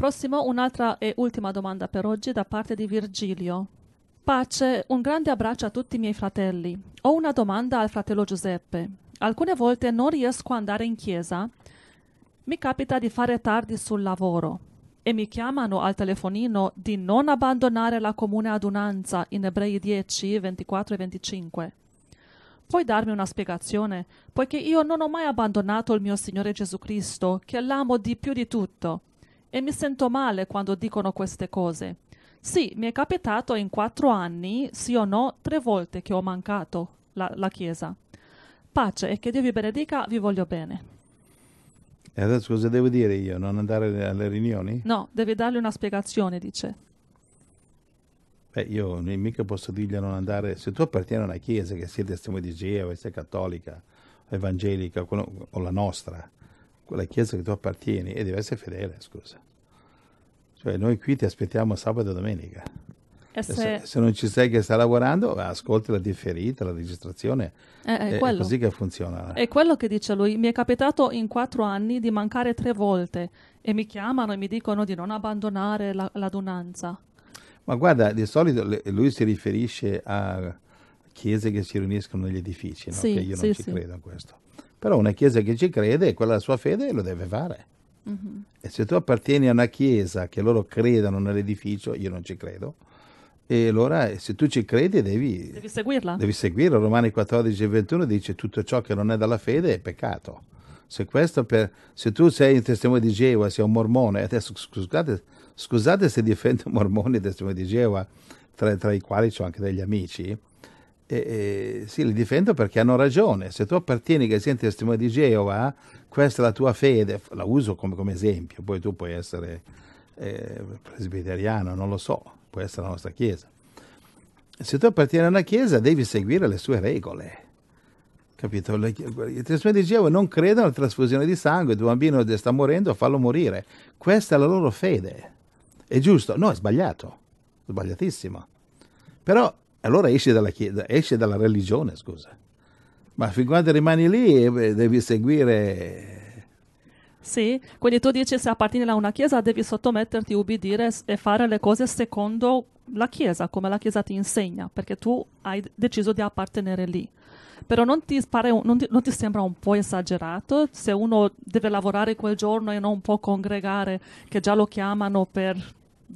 Prossimo, un'altra e ultima domanda per oggi da parte di Virgilio. Pace, un grande abbraccio a tutti i miei fratelli. Ho una domanda al fratello Giuseppe. Alcune volte non riesco ad andare in chiesa. Mi capita di fare tardi sul lavoro e mi chiamano al telefonino di non abbandonare la comune adunanza in Ebrei 10, 24 e 25. Puoi darmi una spiegazione, poiché io non ho mai abbandonato il mio Signore Gesù Cristo, che l'amo di più di tutto e mi sento male quando dicono queste cose. Sì, mi è capitato in quattro anni, sì o no, tre volte che ho mancato la, la Chiesa. Pace e che Dio vi benedica, vi voglio bene. E adesso cosa devo dire io? Non andare alle riunioni? No, devi dargli una spiegazione, dice. Beh, io mica posso dirgli non andare. Se tu appartieni a una chiesa, che sia testimone di Geova, sia cattolica, evangelica o la nostra, quella chiesa che tu appartieni e deve essere fedele, scusa. Cioè noi qui ti aspettiamo sabato e domenica. Eh, e se... se... non ci sei che sta lavorando, ascolti la differita, la registrazione. Eh, eh è, è così che funziona. È quello che dice lui. Mi è capitato in quattro anni di mancare tre volte e mi chiamano e mi dicono di non abbandonare la, l'adunanza. Ma guarda, di solito lui si riferisce a chiese che si riuniscono negli edifici, no? sì, io non sì, ci sì. credo a questo. Però una chiesa che ci crede quella la sua fede lo deve fare. Mm-hmm. E se tu appartieni a una chiesa che loro credano nell'edificio, io non ci credo, e allora eh, se tu ci credi devi, devi seguirla. Devi seguirla. Romani 14, 21 dice tutto ciò che non è dalla fede è peccato. Se, per, se tu sei un testimone di Geova, sei un mormone, adesso scusate, scusate se difendo mormoni e testimoni di Geova, tra, tra i quali ho anche degli amici, e, sì, li difendo perché hanno ragione. Se tu appartieni che sei testimone di Geova, questa è la tua fede, la uso come, come esempio, poi tu puoi essere eh, presbiteriano, non lo so, può essere la nostra Chiesa. Se tu appartieni a una Chiesa devi seguire le sue regole. Capito? I testimoni di Geova non credono alla trasfusione di sangue, il tuo bambino sta morendo, fallo morire. Questa è la loro fede. È giusto? No, è sbagliato, sbagliatissimo. Però allora esci dalla, chiesa, esci dalla religione, scusa. Ma fin quando rimani lì eh, devi seguire... Eh, sì, quindi tu dici se appartieni a una chiesa devi sottometterti, ubbidire e fare le cose secondo la chiesa, come la chiesa ti insegna, perché tu hai deciso di appartenere lì. Però non ti, pare, non ti, non ti sembra un po' esagerato se uno deve lavorare quel giorno e non può congregare, che già lo chiamano per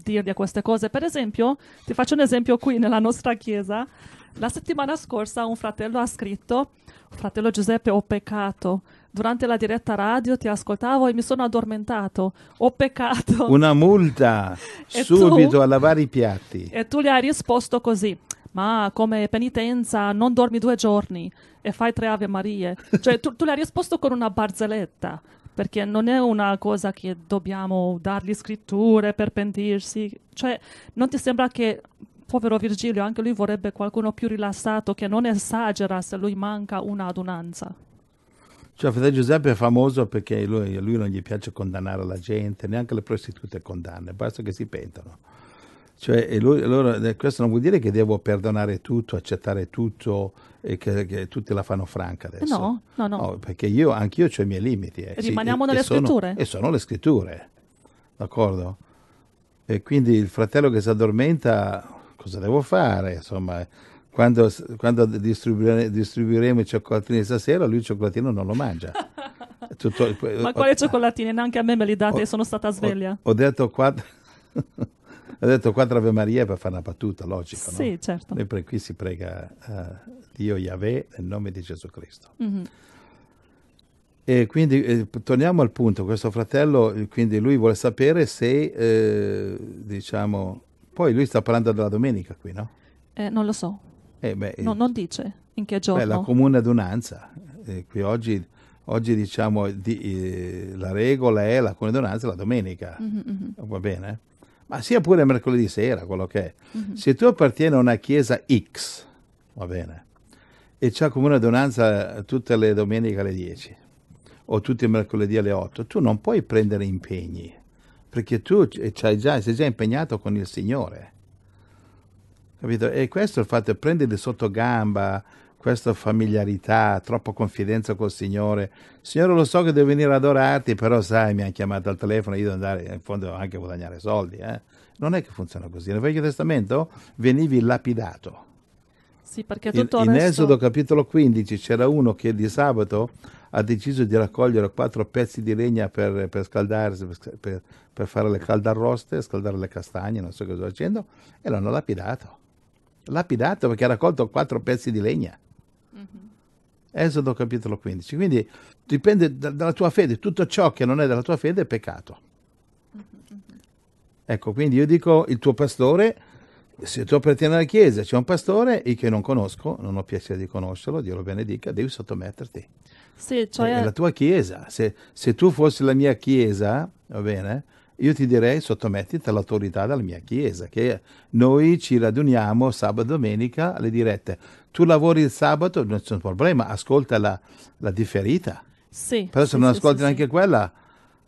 dirgli queste cose. Per esempio, ti faccio un esempio qui nella nostra chiesa. La settimana scorsa un fratello ha scritto, fratello Giuseppe, ho peccato. Durante la diretta radio ti ascoltavo e mi sono addormentato. Ho peccato. Una multa subito tu, a lavare i piatti. E tu gli hai risposto così ma come penitenza non dormi due giorni e fai tre Ave Marie. Cioè, tu, tu le hai risposto con una barzelletta perché non è una cosa che dobbiamo dargli scritture per pentirsi, cioè non ti sembra che povero Virgilio anche lui vorrebbe qualcuno più rilassato che non esagera se lui manca un'adunanza? Cioè, fratello Giuseppe è famoso perché lui, a lui non gli piace condannare la gente, neanche le prostitute condanne, basta che si pentano. Cioè, lui, allora, eh, questo non vuol dire che devo perdonare tutto, accettare tutto e che, che tutti la fanno franca adesso. No, no, no. no perché io, anch'io ho i miei limiti. Eh. Rimaniamo sì, nelle e scritture. Sono, e sono le scritture, d'accordo? E quindi il fratello che si addormenta, cosa devo fare? Insomma, quando, quando distribuire, distribuiremo i cioccolatini stasera, lui il cioccolatino non lo mangia. Tutto, Ma quali cioccolatini? Neanche a me me li date, ho, sono stata sveglia. Ho, ho detto quattro... Ha detto quattro Ave Maria per fare una battuta, logico, sì, no? certo. Noi qui si prega uh, Dio Yahweh nel nome di Gesù Cristo. Mm-hmm. E quindi eh, torniamo al punto, questo fratello, quindi lui vuole sapere se, eh, diciamo, poi lui sta parlando della domenica qui, no? Eh, non lo so. Eh, beh, eh, no, non dice in che giorno. È la comune adunanza, qui oggi, oggi diciamo di, la regola è la comune adunanza la domenica, mm-hmm. mm-hmm. va bene? ma sia pure mercoledì sera, quello che è. Mm-hmm. Se tu appartieni a una chiesa X, va bene, e c'è comune adonanza tutte le domeniche alle 10 o tutti i mercoledì alle 8, tu non puoi prendere impegni perché tu già, sei già impegnato con il Signore. Capito? E questo è il fatto, prenderli sotto gamba, questa familiarità, troppa confidenza col Signore. Signore, lo so che devo venire ad adorarti, però sai, mi ha chiamato al telefono, io devo andare, in fondo devo anche guadagnare soldi. Eh? Non è che funziona così. Nel Vecchio Testamento venivi lapidato. Sì, perché tutto in, in Esodo capitolo 15 c'era uno che di sabato ha deciso di raccogliere quattro pezzi di legna per, per scaldarsi, per, per, fare le caldarroste, scaldare le castagne, non so cosa facendo, e l'hanno lapidato. Lapidato perché ha raccolto quattro pezzi di legna. Esodo capitolo 15. Quindi dipende da, dalla tua fede, tutto ciò che non è della tua fede è peccato. Ecco, quindi io dico il tuo pastore, se tu appartieni alla Chiesa c'è un pastore, io che non conosco, non ho piacere di conoscerlo, Dio lo benedica, devi sottometterti. Sì, cioè... È la tua Chiesa, se, se tu fossi la mia Chiesa, va bene? io ti direi sottomettiti all'autorità della mia chiesa, che noi ci raduniamo sabato e domenica alle dirette. Tu lavori il sabato, non c'è un problema, ascolta la, la differita. Sì. Però se sì, non ascolti sì, neanche quella,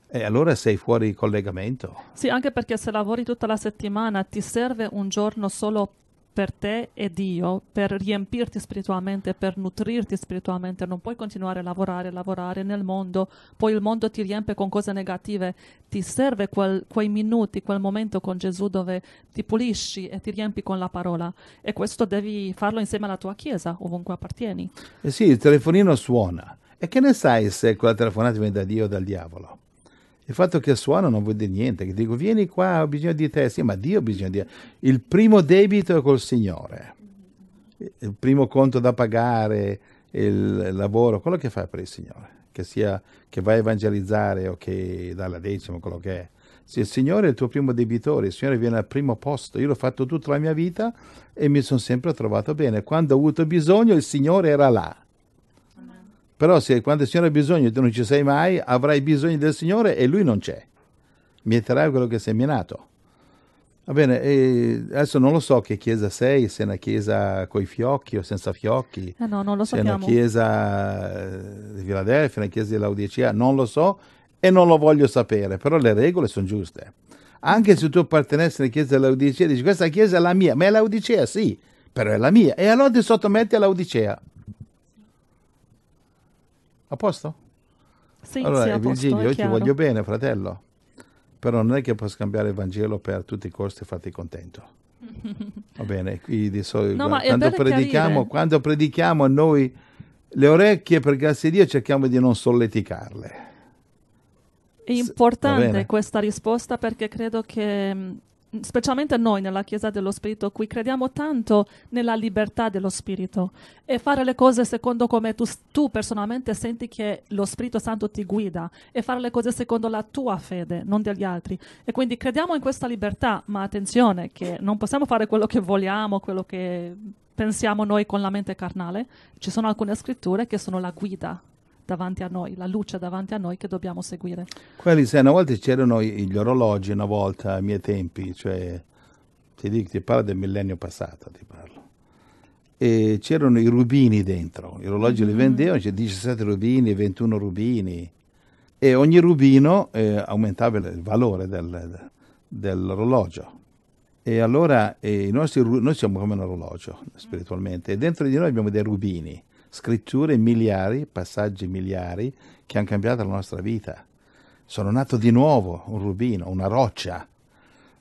e eh, allora sei fuori collegamento. Sì, anche perché se lavori tutta la settimana ti serve un giorno solo per te e Dio, per riempirti spiritualmente, per nutrirti spiritualmente, non puoi continuare a lavorare, lavorare nel mondo, poi il mondo ti riempie con cose negative, ti serve quel, quei minuti, quel momento con Gesù dove ti pulisci e ti riempi con la parola e questo devi farlo insieme alla tua chiesa, ovunque appartieni. Eh sì, il telefonino suona e che ne sai se quella telefonata viene da Dio o dal diavolo? Il fatto che suono non vuol dire niente, che dico vieni qua, ho bisogno di te, sì, ma Dio ha bisogno di te. Il primo debito è col Signore, il primo conto da pagare, il lavoro, quello che fai per il Signore, che sia che vai a evangelizzare o che dà la decima, quello che è. Se il Signore è il tuo primo debitore, il Signore viene al primo posto, io l'ho fatto tutta la mia vita e mi sono sempre trovato bene. Quando ho avuto bisogno il Signore era là però se quando il Signore ha bisogno e tu non ci sei mai, avrai bisogno del Signore e Lui non c'è. Mieterai quello che sei minato. Va bene, adesso non lo so che chiesa sei, se è una chiesa coi fiocchi o senza fiocchi. Eh no, non lo se sappiamo. Se è una chiesa eh, di Filadelfia, una chiesa di Laodicea, non lo so e non lo voglio sapere, però le regole sono giuste. Anche se tu appartenessi alla chiesa dell'Odicea, dici questa chiesa è la mia, ma è l'Odicea, sì, però è la mia. E allora ti sottometti all'Odicea. A posto? Sì, allora, sì, a Virgilio, posto, io chiaro. ti voglio bene, fratello, però non è che puoi scambiare il Vangelo per tutti i costi e farti contento. Va bene, qui di solito no, quando, predichiamo, quando predichiamo noi le orecchie, per grazie a Dio, cerchiamo di non solleticarle. È importante questa risposta perché credo che specialmente noi nella Chiesa dello Spirito, qui crediamo tanto nella libertà dello Spirito e fare le cose secondo come tu, tu, personalmente senti che lo Spirito Santo ti guida e fare le cose secondo la tua fede, non degli altri. E quindi crediamo in questa libertà, ma attenzione che non possiamo fare quello che vogliamo, quello che pensiamo noi con la mente carnale. Ci sono alcune scritture che sono la guida davanti a noi, la luce davanti a noi che dobbiamo seguire. Quelli, se una volta c'erano gli orologi, una volta ai miei tempi, cioè ti, dico, ti parlo del millennio passato, ti parlo. E c'erano i rubini dentro, gli orologi mm-hmm. li mm. vendevano, c'erano 17 rubini, 21 rubini, e ogni rubino eh, aumentava il valore del, dell'orologio. E allora eh, nostri, noi siamo come un orologio spiritualmente, e dentro di noi abbiamo dei rubini scritture miliari, passaggi miliari che hanno cambiato la nostra vita. Sono nato di nuovo, un rubino, una roccia.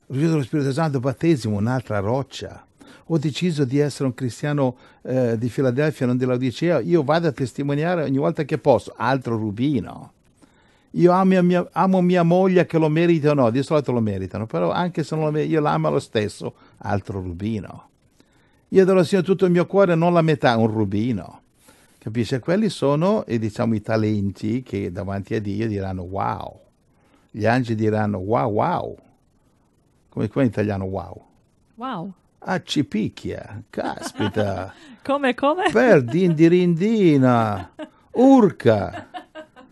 Ricevuto dello Spirito Santo battesimo, un'altra roccia. Ho deciso di essere un cristiano eh, di Filadelfia, non di Laodicea. Io vado a testimoniare ogni volta che posso, altro rubino. Io amo mia, amo mia moglie che lo merita o no, di solito lo meritano, però anche se non lo merita, io l'amo lo stesso, altro rubino. Io darò al Signore tutto il mio cuore, non la metà, un rubino. Capisce? Quelli sono eh, diciamo, i talenti che davanti a Dio diranno wow. Gli angeli diranno wow wow. Come qua in italiano wow. Wow. Ah, ci picchia, caspita. come, come? Per dindirindina, urca.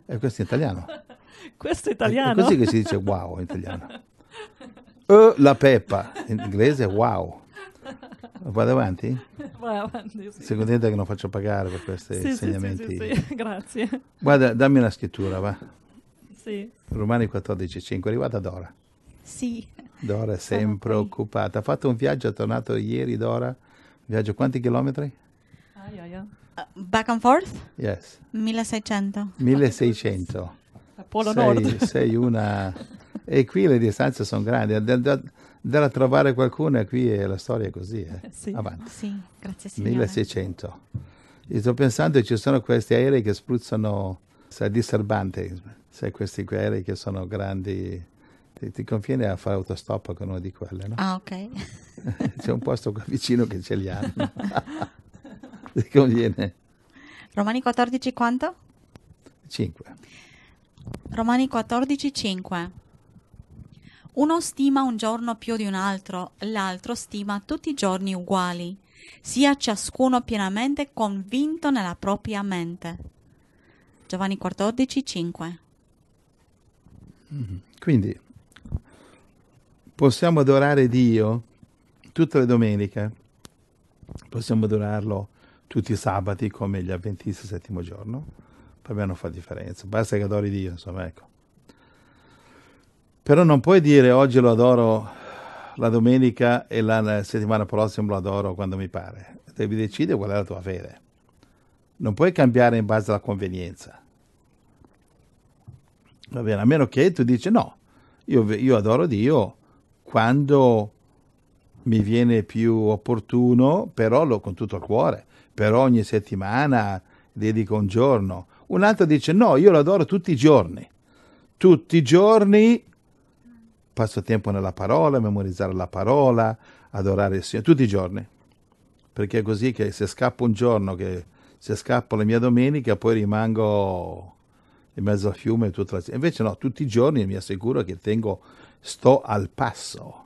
E eh, questo in italiano. Questo è italiano? È così che si dice wow in italiano. E la peppa, in inglese wow. Vado avanti? brava. Sì. Sei contenta che non faccio pagare per questi sì, insegnamenti? Sì, sì, sì, grazie. Guarda, dammi una scrittura, va. Sì. Romani 14,5, arrivata Dora. Sì. Dora è sempre occupata. Ha fatto un viaggio, è tornato ieri Dora. Viaggio quanti chilometri? Ah, yeah, yeah. Uh, back and forth? Yes. 1600. 1600. Polo sei, Nord. Sei una... E qui le distanze sono grandi andare a trovare qualcuno qui e la storia è così. Eh? Sì. Avanti. Sì, grazie signore. 1600. Io sto pensando ci sono questi aerei che spruzzano sai, disturbante, sai, questi aerei che sono grandi. Ti, ti, conviene a fare autostop con uno di quelle, no? Ah, ok. c'è un posto qua vicino che ce li hanno. ti conviene. Romani 14 quanto? 5. Romani 14, 5. Uno stima un giorno più di un altro, l'altro stima tutti i giorni uguali. Sia ciascuno pienamente convinto nella propria mente. Giovanni 14, 5. Mhm. Quindi possiamo adorare Dio tutte le domeniche, possiamo adorarlo tutti i sabati come gli avventisti il settimo giorno, per me non fa differenza, basta che adori Dio, insomma, ecco. Però non puoi dire oggi lo adoro la domenica e la settimana prossima lo adoro quando mi pare. Devi decidere qual è la tua fede. Non puoi cambiare in base alla convenienza. Va bene, a meno che tu dici no, io, io adoro Dio quando mi viene più opportuno, però lo, con tutto il cuore, però ogni settimana dedico un giorno. Un altro dice no, io lo adoro tutti i giorni, tutti i giorni passo tempo nella parola, memorizzare la parola, adorare il Signore tutti i giorni. Perché è così che se scappo un giorno, che se scappo la mia domenica, poi rimango in mezzo al fiume tutta la... Invece no, tutti i giorni mi assicuro che tengo, sto al passo,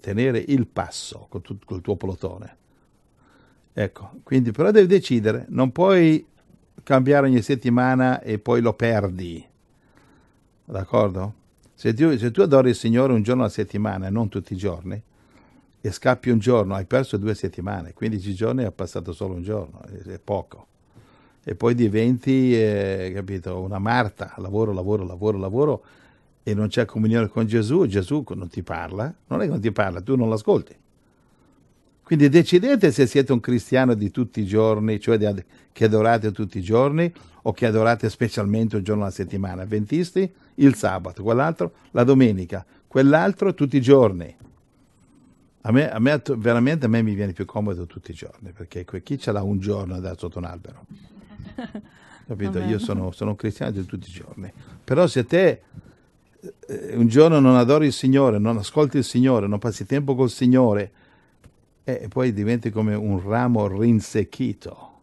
tenere il passo con tu, col tuo plotone. Ecco, quindi però devi decidere, non puoi cambiare ogni settimana e poi lo perdi. D'accordo? Se, Dio, se tu adori il Signore un giorno alla settimana, non tutti i giorni, e scappi un giorno, hai perso due settimane, 15 giorni hai passato solo un giorno, è poco. E poi diventi, eh, capito, una Marta, lavoro, lavoro, lavoro, lavoro, e non c'è comunione con Gesù, Gesù non ti parla, non è che non ti parla, tu non l'ascolti. Quindi decidete se siete un cristiano di tutti i giorni, cioè ad- che adorate tutti i giorni o che adorate specialmente un giorno alla settimana, Ventisti, il sabato, quell'altro la domenica, quell'altro tutti i giorni. A me, a me, veramente a me mi viene più comodo tutti i giorni, perché chi ce l'ha un giorno da sotto un albero? Capito? Io sono, sono, un cristiano di tutti i giorni. Però se te eh, un giorno non adori il Signore, non ascolti il Signore, non passi tempo col Signore, e poi diventi come un ramo rinsecchito.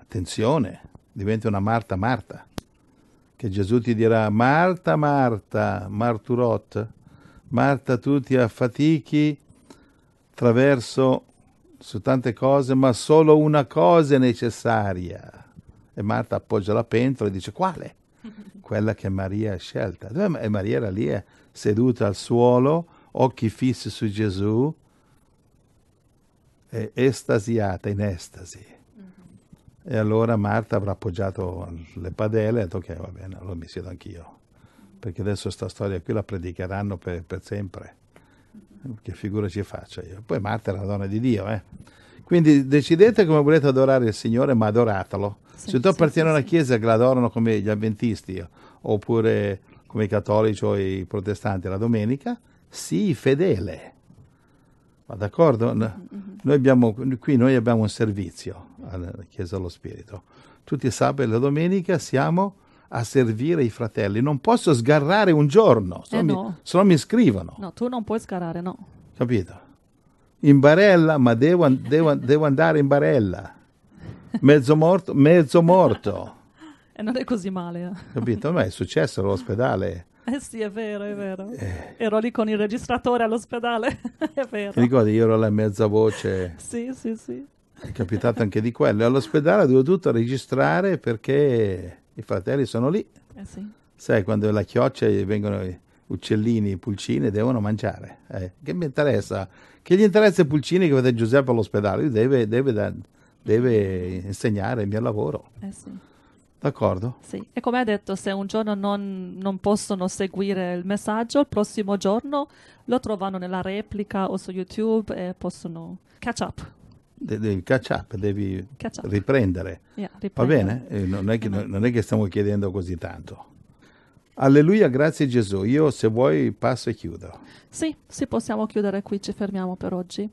Attenzione, diventi una Marta Marta, che Gesù ti dirà Marta Marta, Marturot, Marta tu ti affatichi attraverso su tante cose, ma solo una cosa è necessaria. E Marta appoggia la pentola e dice quale? Quella che Maria ha scelta. E Maria era lì eh, seduta al suolo, occhi fissi su Gesù, è estasiata, in estasi. Mm-hmm. E allora Marta avrà appoggiato le padelle e ha detto ok va bene, allora mi siedo anch'io. Mm-hmm. Perché adesso questa storia qui la predicheranno per, per sempre. Mm-hmm. Che figura ci faccio io? Poi Marta è la donna di Dio, eh? Quindi decidete come volete adorare il Signore, ma adoratelo. Sì, Se tu appartieni sì, a una chiesa che la adorano come gli avventisti, oppure come i cattolici o i protestanti la domenica, sii fedele. Ma d'accordo? Mm-hmm. Noi abbiamo, qui noi abbiamo un servizio alla Chiesa dello Spirito. Tutti i sabato e la domenica siamo a servire i fratelli. Non posso sgarrare un giorno, se, eh no, mi, se no mi scrivono. No, tu non puoi sgarrare, no. Capito? In barella, ma devo, devo, devo andare in barella. Mezzo morto, mezzo morto. e eh, non è così male. Eh. Capito? Ma è successo all'ospedale. Eh sì, è vero, è vero. Eh. eh. Ero lì con il registratore all'ospedale, è vero. Ti ricordi, io ero la mezza voce. sì, sì, sì. È capitato anche di quello. All'ospedale ho dovuto registrare perché i fratelli sono lì. Eh sì. Sai, quando la chioccia vengono i uccellini, i pulcini, devono mangiare. Eh, che mi interessa? Che gli interessa i pulcini che vede Giuseppe all'ospedale? Deve, deve, deve, insegnare il mio lavoro. Eh sì. D'accordo. Sì. E come hai detto, se un giorno non, non, possono seguire il messaggio, il prossimo giorno lo trovano nella replica o su YouTube e possono catch up. De- devi catch up, devi catch up. Riprendere. Yeah, riprendere. Va bene? Eh, non, è che, eh, non è che stiamo chiedendo così tanto. Alleluia, grazie Gesù. Io se vuoi passo e chiudo. Sì, sì, possiamo chiudere qui, ci fermiamo per oggi.